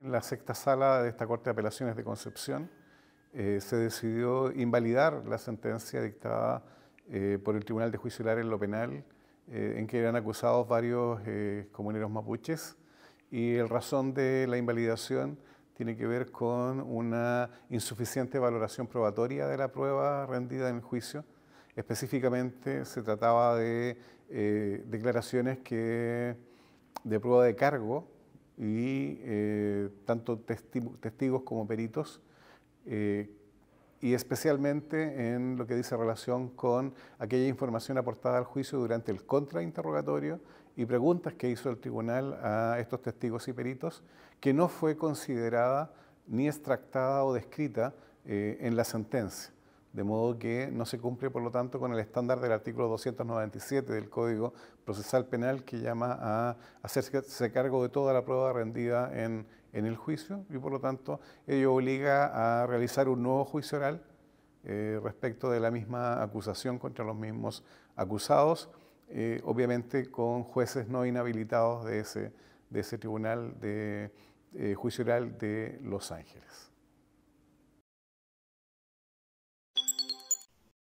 En la sexta sala de esta Corte de Apelaciones de Concepción eh, se decidió invalidar la sentencia dictada eh, por el Tribunal de Juicio Oral en lo penal, eh, en que eran acusados varios comuneros mapuches, y el razón de la invalidación tiene que ver con una insuficiente valoración probatoria de la prueba rendida en el juicio. Específicamente se trataba de declaraciones que, de prueba de cargo y eh, tanto testigos como peritos, eh, y especialmente en lo que dice relación con aquella información aportada al juicio durante el contrainterrogatorio y preguntas que hizo el tribunal a estos testigos y peritos, que no fue considerada ni extractada o descrita eh, en la sentencia de modo que no se cumple, por lo tanto, con el estándar del artículo 297 del Código Procesal Penal que llama a hacerse cargo de toda la prueba rendida en, el juicio y, por lo tanto, ello obliga a realizar un nuevo juicio oral eh, respecto de la misma acusación contra los mismos acusados, eh, obviamente con jueces no inhabilitados de ese, de ese tribunal de eh, juicio oral de Los Ángeles.